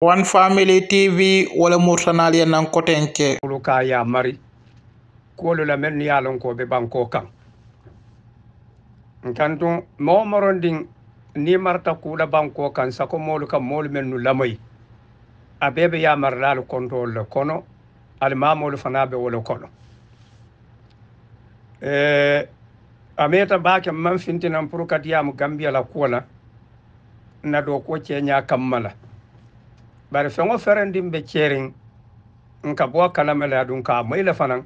one family tv wala murtanal ye nan koten ke ka ya mari kuwolu la men ye a ko be banko kan nkantum moo morondin ni marta kula banko kan sako moolu ka moolu men nu lamoyi a bee be yamarlaalu kontowol le kono alimaamoolu fanaa be wo kono e, ameta meeta baake man fintinan pour kati yaamu gambiya la kuwo la na doo ko ceeñaa kamma bari feŋo ferendin be ceeriŋ nka bo a kalama le aduŋ ka a moyi le fanaŋ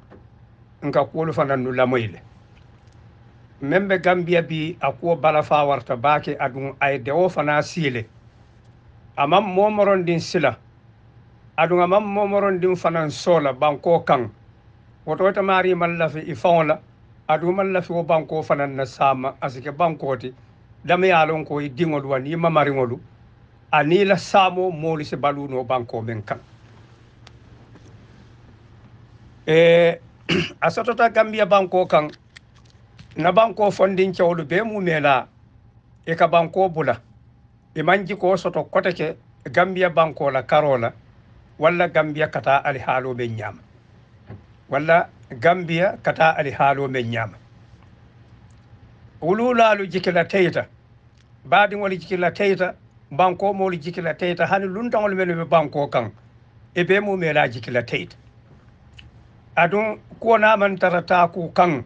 nka kuwolu fanaŋ nu lamoyi le meŋ be gambiya bi a kuwo balafa faa warata baake aduŋ a ye dewo fanaŋ sii le a maŋ moomorondin sila aduŋ a maŋ moomorondin fanaŋ soo la bankoo kaŋ woto wote maari maŋ lafi i faŋo la aduŋ maŋ lafi wo banko fanaŋ na saama a si ke bankoo ti damiŋ ye loŋ ko i diŋolu wa i mamariŋolu anila saamo mooli se baluno banko men kan e a sotota gambiya banko kan na banko fondin cewlu be mumena e ka banko bula e manji ko soto koteke gambiya banko la karola walla gambiya kata ali haalo men ñaama walla gambiya kata ali haalo men ñaama wululaalu jikila teyta baadi ngol jikila teyta banko molu jikila teyta hani luntaŋol melu be banko kaŋ e be mumela jikila teyta aduŋ kuwo naman tara taaku kaŋ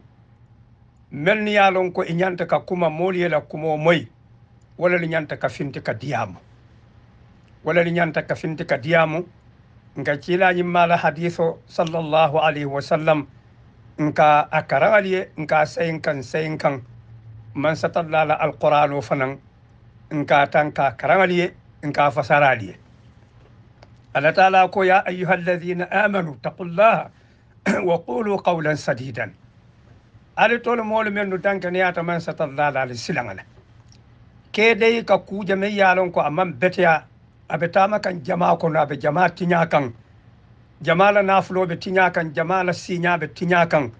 mel ni ye loŋ ko i ñanta ka kuma moolu ye la kumoo moy wala li ñanta ka finti ka diyaamu wala li ñanta ka finti ka diyaamu nka ciilañim maa la hadiso sallallahu alayhi wa sallam nka a karaŋal ye nka a sayin kaŋ sayin kaŋ man satalla la alqur'ano fanaŋ nka tan ka karaŋal ye nka fasaral ye allah taala ko ya ayyuhal ladhina amanu taqullaha wa qulu qawlan sadidan ali tolu mol men ne ata man satallala ali silangala ke dai ka ku meŋ yalon a ko a betiya abeta makan taama jamaa ko a be jamaa tinya kan jamaa la naafuloo be tinya kan jamaa sinya be tinya kan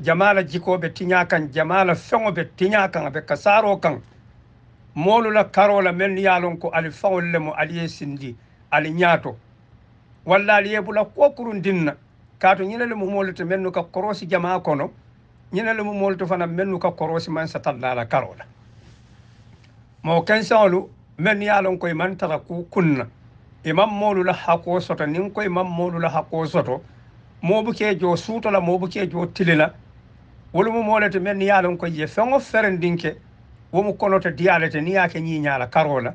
jamaa jiko be tinya kan jamaa fengo be tinya kan a be kasaro kan. moolu la karoo la meŋ ye a loŋ ko ali le mo ali ye sindi ali ñaato walla ali ye bula kuwo kurundiŋ na kaatu ñine lemu moolu te meŋ nu ka koroosi jamaa kono ñine lemu moolu te fanaŋ meŋ nu ka koroosi maŋ satalla la karoo la moo kenseŋolu meŋ ye a loŋ ko i maŋ tara kuu kuŋ na i maŋ moolu la hakkoo soto niŋ ko i maŋ moolu la hakkoo soto moo bu kee joo suuto la moo bu kee joo tili la wolu mu moo le te meŋ ye a loŋ ko je feŋo ferendiŋ ke womo konota diyalete ni yake ñiñala karola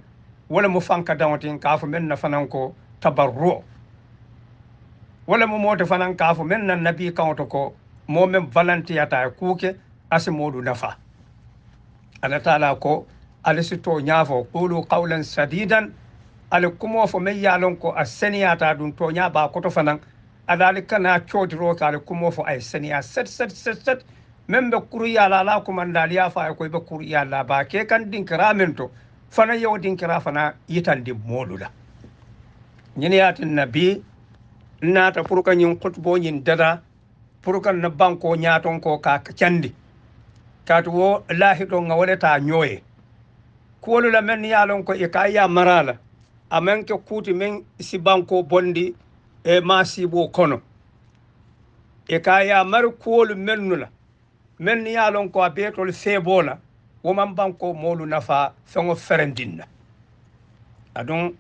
wala mo fanka dawotin kaafo men na fanan ko tabarru wala mo moote fanan kaafo men na nabi kawto ko mo men valantiyata kuuke asi modu nafa ala taala ko ala sito ñaafo qulu qawlan sadidan ala kumo fo men yalon ko a seniyata ɗum to ñaaba koto fanan ala ali kana coodiro ka ala kumo fo ay seniya set set set set men be kuru yala la kumandali ya fa ko be kuru la ba ke kan dinkira men to fana din dinkira fana yitan di molula nyine yatin nabi nata pour ka ñin khutbo dada pour na banko ñaton ko ka candi katu wo lahi to nga waleta la men ko e ka ya marala amen ke kuti men si banko bondi e masibo kono e ka ya mar kuwolu mennula melni yaalon ko a beetol seebola woman banko molu nafa feŋo ferendinna aɗon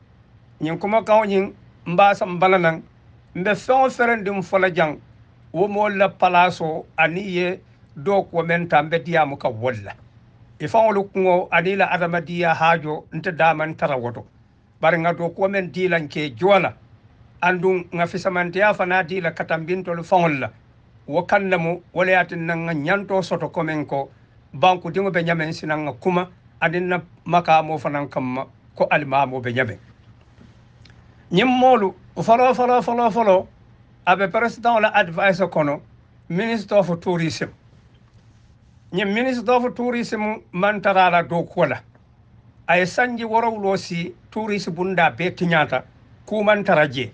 ñin kuma kaŋo ñin mbasa m bala nan mbe feŋo ferendin fola jaŋ wo mol la palaso ani ye do kuwo menta mbe diyamu ka wolla i faŋolu kuŋo ani la adamadiya haajo nte daman tara woto bari ŋa do kuwo men dilanke jowala andu ŋa fisamanteya fana dila katambintolu faŋol la wo kallamu wala yatin nan ñanto soto komen ko banku dingo be ñamen sinan ga kuma adin na makamo fanan kamma ko alimamo be nyamen ñim moolu folo folo folo folo aɓe président la advice kono ministre of tourisme ñim ministre of tourisme mantarala dow kola aye sanji worowlo si tourisme bunda be tiñata kumantara jee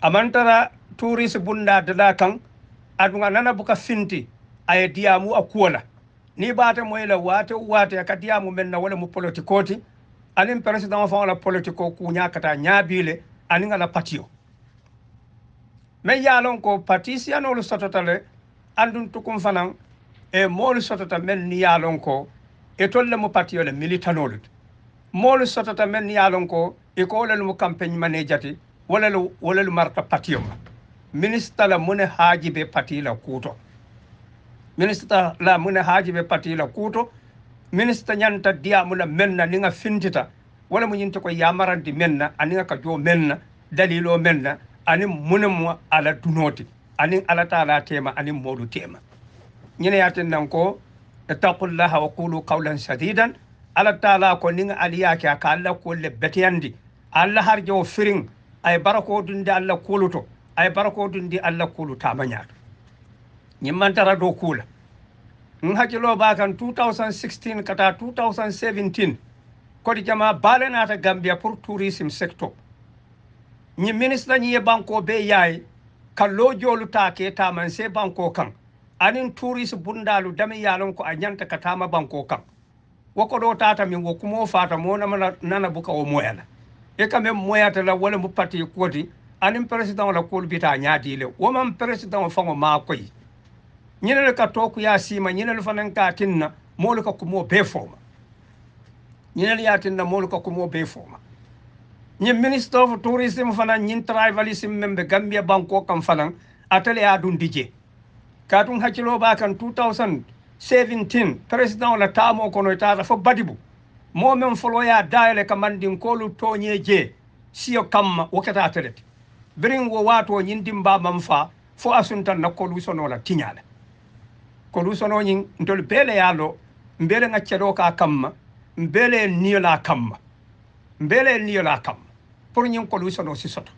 amantara turisi bunda dala kan aduga nana buka finti aye diyamu a ni baata moyila waate waate ka diyamu men na wala mu politikoti anin président faŋo la politiko kuña kata ñaabiile aniŋ la patio meŋ ye a loŋ ko patisiyanolu sotota le andun tukum fanaŋ e moolu sotota men ni ye ko itolu e le mu patio le militanolu e ti moolu sotota meŋ ni ye a loŋ ko i ko wo mu campagne manaja ti wo lelu wo lelu marata patio ma ministre la mune haaji be patila kuuto ministre la mune haaji be patila kuuto ministre ñanta diya muna menna ninga fintita wala mu ñinta koye yamarandi menna aninga ka joo menna dalilo menna anin mune mo ala dunoti anin alatala tema anin moolu tema ñineyaten nan ko ittaqullaha wa qulu qawlan sadidan ala tala ko ninga aliyake aka allah kolle beteyandi allah har jawo firin ay barako dunde allah kuuluto ay barko dundi allah kulu tamañaɗo ñimmantara dow kuula n hakkilo ba kan 2016 kata 2017 kodi jama balenata naata gambia pour tourism secteur ñi ministre ñi ye banko be yaay yaaye kallo joolu taake taman se banko kan anin touriste bundalu dami yalon ko a ñanta ka tama banko kan woko ɗo tata min wo kumo fata mo namana nana buka o moyala e kamen moyata la wala mo pati kodi ani president la kul bita nyaadi le woman man president fango ma koy le ka toku ya sima le fanan ka tinna molu ka kumo be foma le ya tinna molu ka kumo be forma ñi minister of tourism fanan ñin tribalism membe gambia banko kam fanan atale ya dun dije katun hakilo ba kan 2017 president la tamo kono tata fo badibu mo men folo ya ka kamandin kolu toñe je siyo kamma wakata atelete birin wo waato ñintin mbaman fa fo asuntan na kolu sono la tiñala kolu sono ñin ntol bele ya lo mbele nga cedo ka kamma mbele niyola kamma mbele niyola kamma pour ñin kolu sono si soto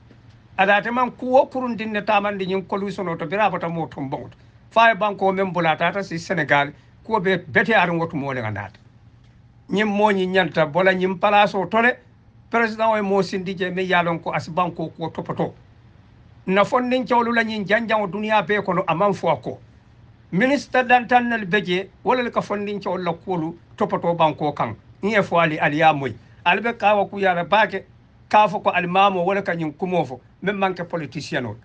adate man kuwo kurundinne tamande ñin kolu sono to birabata mo to mbongoto faye banko men taata si sénégal kuwo be bete arin wotu mole nga naata ñin moñi ñanta bola ñin palace o tole président o mo sindije mi yalon ko asi bankoo kuwo topoto nafondinkeolu la ñiŋ janjaŋo duniyaa bee kono a maŋ fo a ko minista dantaŋ nelu be je wo le ka fondinkeolu la kuwolu topotoo banko kaŋ ŋ ye fo ali ali ye a moyi ali be kaawa kuyaara baake kaa fo ko alimaamoo wo le ka ñiŋ kumoo fo meŋ maŋ ke politisiyenoo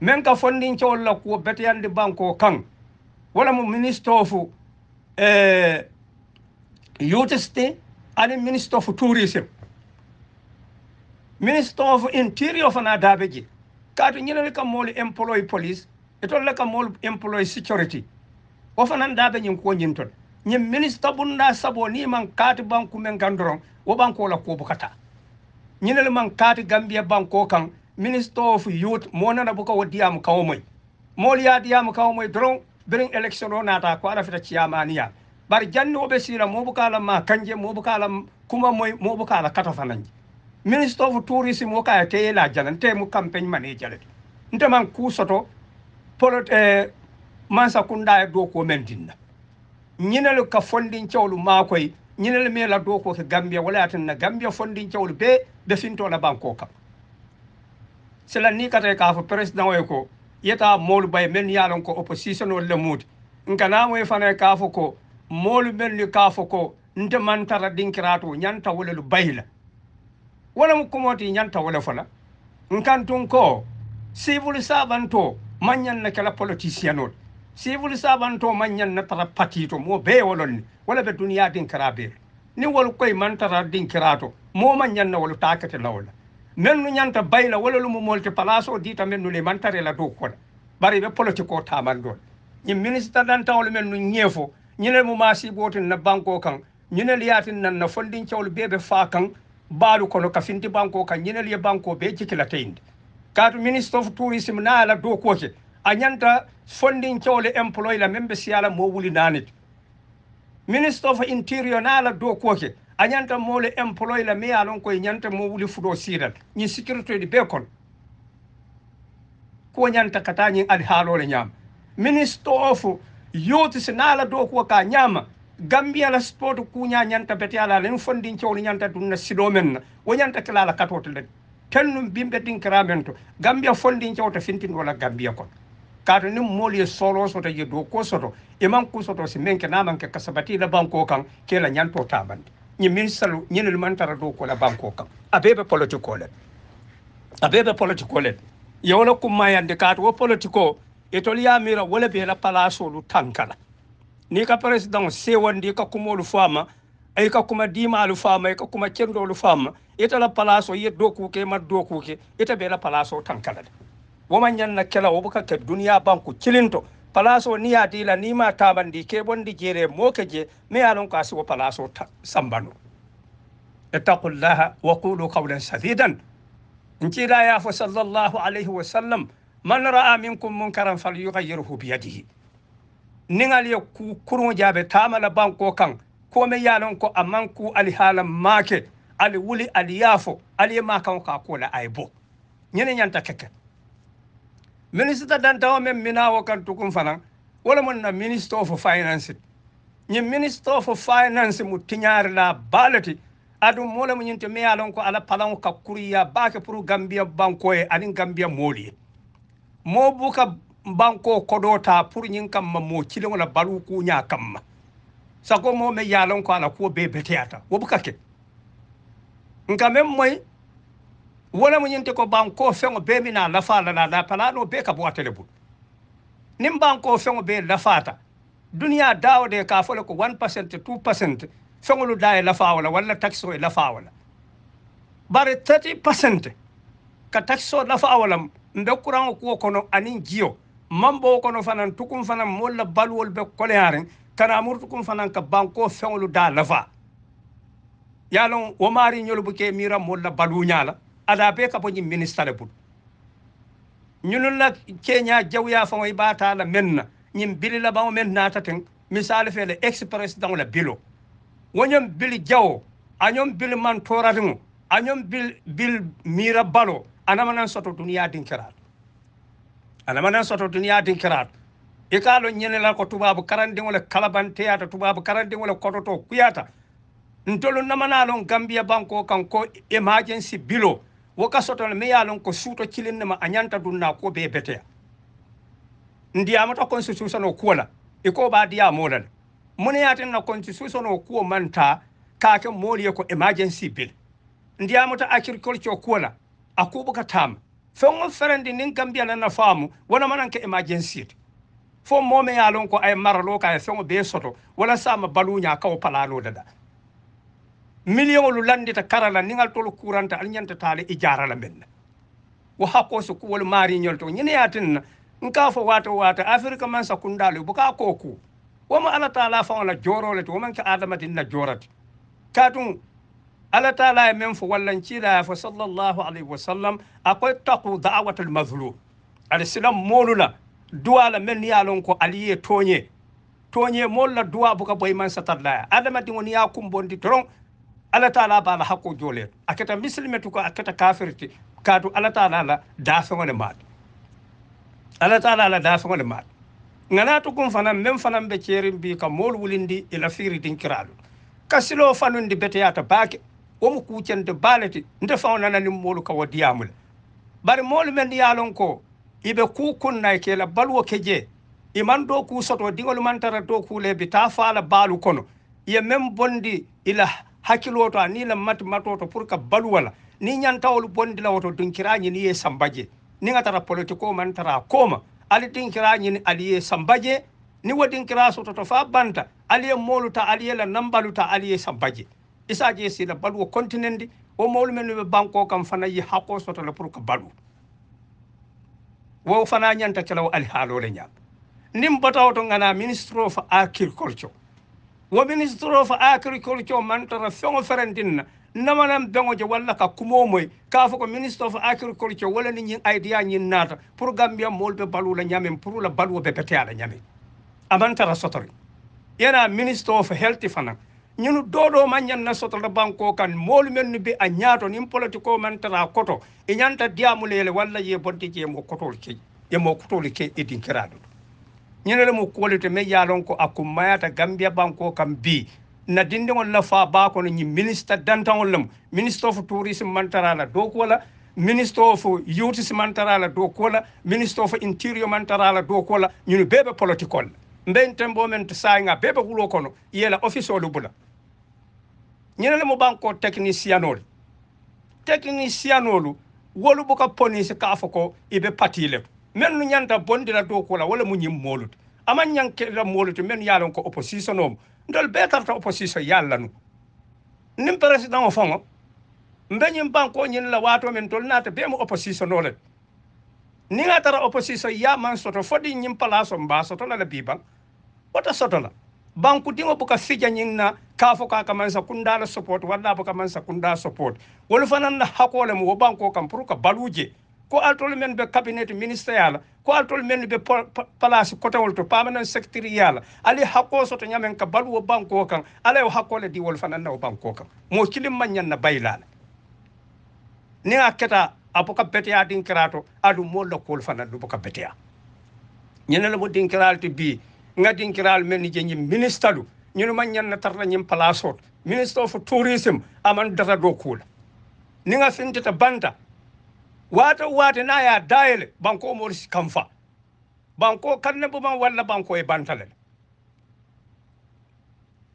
meŋ ka fondinkeolu la kuwo beteyandi banko kaŋ wo lemu ministo fu eh, ee, yutiste ministre o fu tourisme ministo fu interior fana daabe je kaatu ñinele ka moolu employ police itol le ka moolu employ security wo fanan daabe ñin kuwo ñin ñin ministre bunda sabo ni man kaati banku men kan doron wo banko la kuwo bukata ñinele man kaati gambia banko kan ministre of youth moo nana buka wo diyaamu kawo moy moolu ye diyaamu kawo moy doron birin élection o naata ko ala fita ciyamaniya bari janni wo be siila moo buka la ma kanje moo buka la kuma moy moo bukaala kata kato fananje minister of tourism wo kaya te la jala nte mu campaign manager le nte man ku soto polot eh, mansa kunda e do ko men dinna nyinal ka fondin cewlu makoy ñinel me la do ko ke gambia wala atin na gambia fondin cewlu be be finto na banko kam sela ni kata ka fo president way ko yeta molu bay men yalon ko opposition le mut ngana moy fane ka fo ko molu men ni ka fo ko nte man tara dinkirato nyanta wala lu bayla wala mu kumoti ñanta wala fala nkantun ko civil servant o manñan na kala politicien ol civil servant o manñan na tara patito mo be wolon ni wala be duniya din kara ni wol koy man tara din kirato mo manñan na wol takate lawla men nu ñanta bayla wala lu mu molte place o dita men nu le man tare la do ko bari be politico taman don ni ministre dan tawol men nu ñefo ñine mu masibotin na banko kan ñine liyatin nan na fondin cawol bebe fa kan baru kono ka finti banko ka ñinel ye banko be jikilateyinde kaatu ministre of tourisme na ala a ñanta fondin cewle employ la membe siyala mo wuli nanete ministre of interior na ala a ñanta moole employ la mi yalon koye ñanta mo wuli fudo siidal ñin sécurité de be kono ko ñanta kata ñin ad haalole ñaama ministre of youth na ala dow ko ka ñaama gambia la sport kuña ñanta bete ala len fondin cowni ñanta dun na siɗo men na wo ñanta kilala katoto le ten num bimɓe ɗinkira to gambia fondin cewta fintin wala gambia kono kato ni moolu ye sooloo soto ye dookoo soto e man ku soto si meŋ ke niŋ a maŋ ke kasabati la bankoo kaŋ ke la ñantoo taabandi ñiŋ miŋ salu ñiŋ ne maŋ tara dookoo la bankoo kaŋ a bee be politikoo le a bee le ye wo la kummayandi wo politikoo itolu ye a miira la palaasolu tanka la ni ka president sewandi ka lu fama ay ka kuma lu fama ka kuma lu fama ita la palaso ye dokuke ma ke ita be la palaso tankalade woman na kela wo ka ke duniya banku cilinto palaso ni ya dila ni ma tabandi ke bondi jere ke je me alon ka siwo palaso sambano ittaqullaha wa qulu qawlan sadidan nci da ya fa sallallahu alaihi wa sallam man ra'a minkum munkaran falyughayyirhu bi yadihi niŋal ye ku kuruŋo jaabe taama la bankoo kaŋ kome ye a loŋ ko a maŋ ku ali haala maake ali wuli ali ye ali ye maakaŋo ka a koo la a ye bo ñene ñanta keke minisita dantawo meŋ minaawo kaŋ tukuŋ fanaŋ wo le muŋ na ministre of finance ñiŋ ministre of finance mu tiñaari la baa le ti aduŋ moo le mu ñiŋ ti meŋ ye loŋ ko ala palaŋo ka kuriya baake pour gambiya banko ye aniŋ gambiya moolu ye moo buka banko kodota ta pur nyin kam ma mo kilin wala balu ku nya kam ma sako mo me yalon ko ala ko be teata wo buka ke nka men moy wala mo nyinte ko banko fengo be mina la fa la la pala no be ka bo atele bu nim banko fengo be la fata duniya de ka fole ko 1% 2% fengo lu da la fa wala wala taxo e la fa wala bare 30% ka taxo la fa wala mbe kurango ko kono anin jiyo mambo kono fanan tukun fanan molla balwol be koleyaren kana murtukun fanan ka banko feŋolu da lafa yalon wo mari ñolu bu ke mira molla balu ñala ada be ka boñi ministre bul ñunun la keña jawya faŋoy bata la menna ñin bili la baŋo men nata ten misali fe le ex président la bilo woñom bili jawo añom bili man toratiŋo añom bil bil mira balo anamanan soto duniya dinkiral alamanan soto duniya dinkirato i ka lo ñenelal ko tubabu karandiŋo le kalabanteyata tubabu karandiŋo le kototo kuyata ntolu namanalon gambiya banko kan ko emergency bilo wo ka sotole me ko suuto cilin nema a dunna ko be beteya ndiyamata constitution o kuwo la i ko mune yatin na constitution o kuwo manta ka ke ko emergency bill ndiyamata agriculture kuwo la tama feŋo ferendi niŋ gambiya la nafaamu na manaŋ ke emergency to fo moo meŋ ya a ko a ye ka a ye o bɛɛ soto walasa a ma baluu a ka wo palaaloo dada de landita kara la niŋ ali tolu kuranta ali ta taa i jara la meŋ na wo hakkoo si kuwolu maariñol to ñine ye tin na nka fo waata waata afirika maŋ sakundaalu buka a koo kuu mu taala faŋo la jooroo le ti wo maŋ na joorati katun. ala taala ye meŋ fo wallanciila ye fo sallallahu alayhi wa sallam a ko ittaqu da'awat almazlum ali silam moolu la duwa la meŋ niŋ ye a loŋ ko ali ye tooñe tooñe moolu la duwa buka boyi maŋ satalla ye adamadiŋo niŋ ye a kumbondi doroŋ ala taala baa la hakko joole to a keta misilime tu ko a keta kafiri ti kaatu ala taala la daafeŋo le maati ala taala la daafeŋo le maati ŋa naatu kuŋ fanaŋ meŋ fanaŋ be ceeriŋ bii ka moolu wulindi i la fiiri diŋ kiraalu kasiloo fanundi beteyaata baake womo kuucende baalete nte faŋo nanani moolu kawo wo diyaamu le bari moolu men ya a lon ko iɓe ku kuu kunnayi ke la baluwo ke jee i man soto diŋolu man tara doo kuu le bi taa faala la baalu kono ye mem bondi ila la hakkiloo to i la matimatoo to pour ka baluwo la ni ñantawolu bondi la woto dunkiraa ñini ye samba ni niŋ a tara politikoo man tara kooma ali dinkiraa ali ye samba ni niŋ wo dinkiraa sototo faa banta ali ye moolu ta ali ye la nambalu ta ali ye samba isaji sila baluwo kontinende o mawlu men ɓe banko kam fana yi hakko sotola pour que balu wo fana ñanta calawo ali haalole ñaam nin batawo to gana ministre of agriculture wo ministre of agriculture mantara feŋo ferentinna namanan beŋo je walla ka kumo moy ka fo ko ministre of agriculture wala ni ñin idea ñin naata pour gambia moolu ɓe balu la ñamen pour la baluwo be bete ala ñamen amantara sotori yana ministre of health fana ñunu doɗo ma ñanna sototo banko kan moolu men nu be a ñaato nin politiko man tata koto e ñanta diyamulele walla ye bonti je mo kotol ke e mo kotol ke e dinkiraɗo ñinele mo kuolite me yalon ko a kummayata gambia banko kam bi na dindiŋol la faa ba kono ñi ministre dantaŋol lemu ministre of tourisme man tara la dookuwo la ministre of youth man tara la dookuwo la ministre of interior man tara la dookuwo la ñunu bee politikol la mbe n tembo men te saayiŋa bee wulo kono ye la officeolu bula ñene lemu banko technicianol technicianolu wolu buka police ka fo ko i ibe patile men nu ñanta bondira do ko la wala mu ñim molut ama ñanke la molut men ya lon ko opposition om ndol be tarta opposition yalla nu nim president o fongo mbeñim banko ñin la wato men tol nata be mu opposition ole ni nga tara opposition ya man soto fodi ñim palaso mba soto la la biban wata soto la bankudiŋo buka fija ñiŋ na ka fo ka kamansa kunda la support walla buka mansa kunda support wolu fanaŋ na hakole mu wo banko kam pour ka baluu je ko altolu men be cabinet ministéria la ko altolu men be place kotewol to permanent secretaria la ali hakko soto ñamen ka baluwo banko kan ala yo di wolu fanaŋ na wo banko kan mo kilim maŋ ñaŋ na bayila la niŋ a keta a buka beteya dinkirato aduŋ moolu la kuwolu fanaŋ du buka beteya ñene lemu dinkiraali ti bii ngadin kiral men ni jeñim ministre lu ñunu ma ñan tarla ñim place ot ministre of tourism aman data do kula ni nga fintita banta wata wata na ya dayele banko mor kamfa banko kanne bu man walla banko e bantale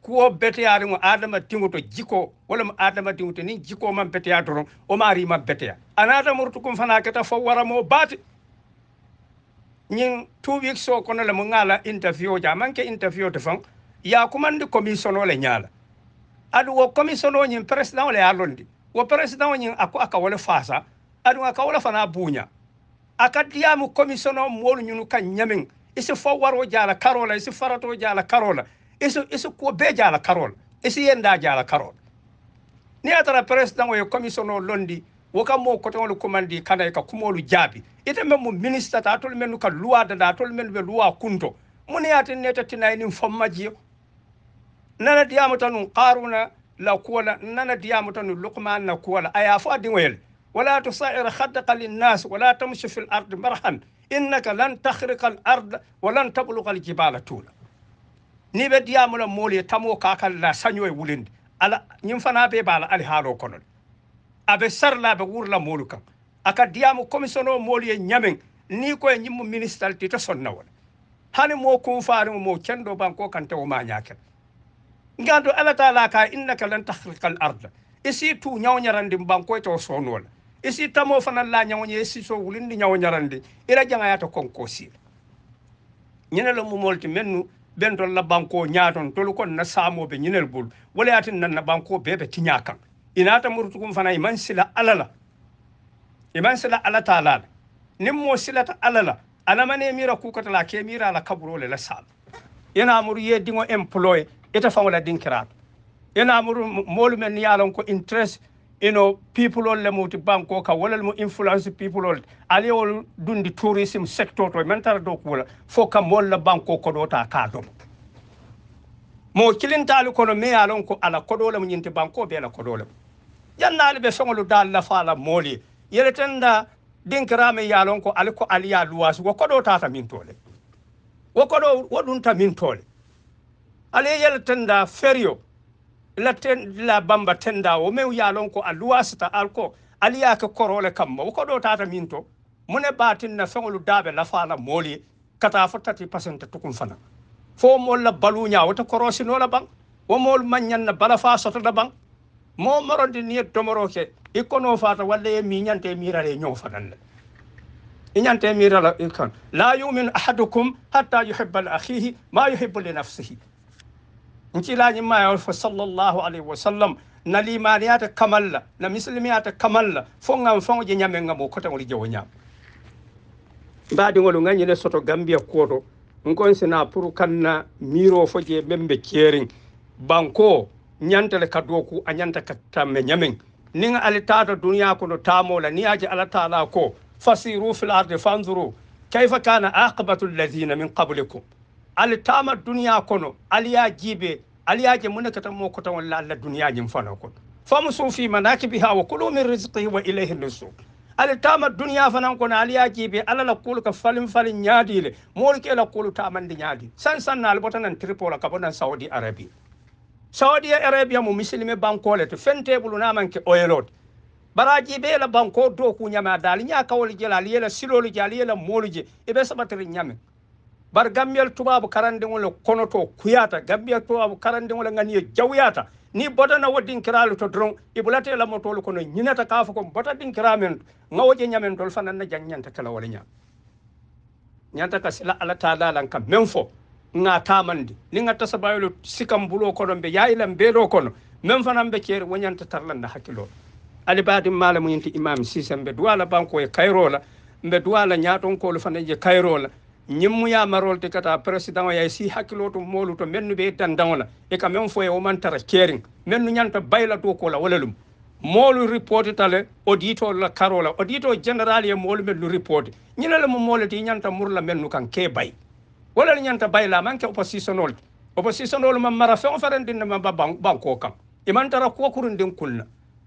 kuwo beteyaari mo adama tiŋoto jiko walla mo adama tiŋoto niŋ jiko man beteya doron o maari ma beteya anaata murtu kum fana keta fo waramo baati ñin two weeks o kono le mu ngala interview ja manke interview te faŋ ya kumandi commission o le ñala adu wo commission o president président le ye londi wo president o ñin ako aka wole fasa adu aka wala fana buña aka diyamu commission o moolu ñunu ka ñamin isi fo waro jala carola isi farato jala carola isi isi ko bee jala carola isi yenda jala carola ni atara tara président o ye commission o londi woka mo kotoŋolu komandi kana ka kumolu jabi ite meŋ minister ta tol mennu ka luwa da tol men be luwa kunto muni ye atin nay tinayi niŋ fomma nana diyam tanu qaruna la kula nana diyam tanu luqman na kuwo la a ye a fo a wala tusair khadqa lin nas wala tamshi fil ard marhan innaka lan takhriqa al ard wa lan tabluqa al jibala tul ni be diyam la moolu tamo ka kala kaŋ la wulindi ala nim fanaa bee be a la alihaaloo kono a be sarla a be wurla moolu kaŋ a ka diyaamu komisonoo moolu ye ñameŋ niŋ ko ye ñiŋ mu minisitali ti sonna wo la hani moo kunfaariŋo moo kendoo bankoo kante wo maa ñaa kela nganto alla taala ka innaka lan tahrika al arda isi tu ñawo ñarandin banko ite wo soonoo la isi tamoo fanaŋ la ñawo ñe isi so wulindi ñawo ñarandi ila jaŋayata konkoo siila ñine le mumoolu ti mennu bentol la banko ñaaton tolu kon na saamoo be ñinel bulu wala yaatin nan na bankoo bee be tiñaa kaŋ ina ta murtukum fana iman sila alala iman sila ala talala nin mo ta alala alamane mira kukatala ke mira la kaburole la sal yana mur ye dingo employ ita fawla dinkira yana mur molu men yalon ko interest you know people all le muti banko ka wala mo influence people all ali wol dundi tourism sector to men tar do ko fo ka mol la banko ko do ta ka do mo kilintalu kono me yalon ko ala kodole mo nyinti banko be la kodole jannaali be feŋolu daal moolu mooli yeleten da dinkirame yaalon ko ali ko ali ya luwaasi wo koɗo tata min tole wo koɗo wo ɗumta min tole ali yeleten da ferio la ten la bamba tenda wo mew yaalon ko a luwaasita alko ali yaake korole kamma wo koɗo tata min to mune batinna feŋolu daaɓe lafaala mooli kata fo tati pasente tukum fana fo molla baluña wota korosinola ɓaŋ wo mool mañanna bala fa sotoda ɓaŋ mo moronde ni tomoro ke ikono fata e mi nyante mi mirale nyo nyante mi mirala ikan la yu'min ahadukum hatta yuhibba li akhihi ma yuhibbu li nafsihi nti la nyima ya fa sallallahu alayhi wa sallam na li limaniyata kamalla na muslimiyata kamalla fonga fonga je nyame ngamo kota ngoli je wonya badi ngolu ngani ne soto gambia koto ngon sina pour kanna miro fo je membe kering banko ñantale ka doku a ñanta ka tamme ñamen nin ali tata duniya kono tamola ni yaji ala taala ko fasiru fil ardi fanzuru kayfa kana aqibatu alladhina min qablikum ali tama duniya kono ali ya jibe ali yaji munakata mo tan walla alla duniya jim fana kono famsu fi manakibiha wa kulu min rizqihi wa ilayhi nusur ali tama duniya fanan kono ali ya jibe ala la kulu ka falin falin ñaadile moolu ke la kulu tamandi nyadi san sanal botanan tripola ka bonan saudi arabia saudi arabia mu misilime bankole to fentebulu namanke oyelote baraji be la banko do ku nyama dali nya kawol jela ali la silolu je ali la molu je e be sabatri nyame bar gambiyal tubabu karande ngol kono kuyata gambiyal tubabu karande ngol ngani e jawyata ni bodana waddin kiralu to dron ibulate e la motol kono nyinata kafa ko bota din kiramen ngawoje nyamen dol fanan na jang kala wala nya nyanta ka ala taala lan kam menfo nga tamandi ni nga tasa bayolo sikam bulo kono be yayla mbelo kono men fanam be ceere wonyanta tarlanda hakkilo ali baadi mala mu yenti imam sisam be duwala banko e kayrola mbe duwala lu fanaje je kayrola ñim ya marol te kata president yaay si hakkilo to molu to mennu be tan la e ka men e o man tara ceeriŋ mennu ñanta bayla to ko la walalum molu moolu tale odito la karola odito général ye moolu men lu reporte ñina molati mu ñanta murla mennu kan ke bay wala ñanta bayla man ke opposition ol opposition ol man mara fe on farandin man banko kan iman tara ko kurun din kulna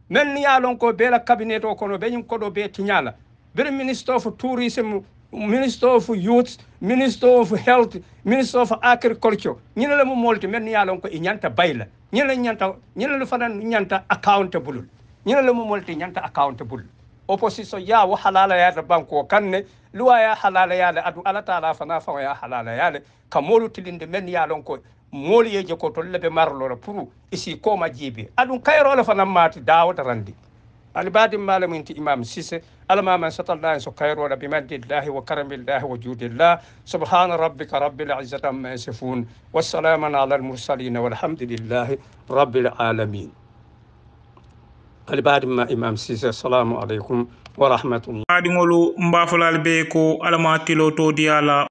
men ni yalon ko bela cabinet o kono be ko do be tinyala bir minister of tourism minister of youth minister of health minister of agriculture ñina la mu molti men ni yalon ko ñanta bayla ñina ñanta ñina lu fanan ñanta accountable ñina la mu molti ñanta accountable opposition ya wo halala ya ban ko kanne luwa ya halala ya adu ala taala fana fa ya halala ya ka molu tilinde men ya lon ko molu ye je ko to lebe marlo ro pour isi ko ma jibe adun kayro la fana mati dawo tarandi badim malam inti imam sise al ma man satal da so kayro la bimadillahi wa karamillahi wa judillah subhan rabbika rabbil izzati amma yasifun wa wassalamu ala al mursalin walhamdulillahi rabbil alamin قال ما إمام سيس السلام عليكم ورحمة الله بعد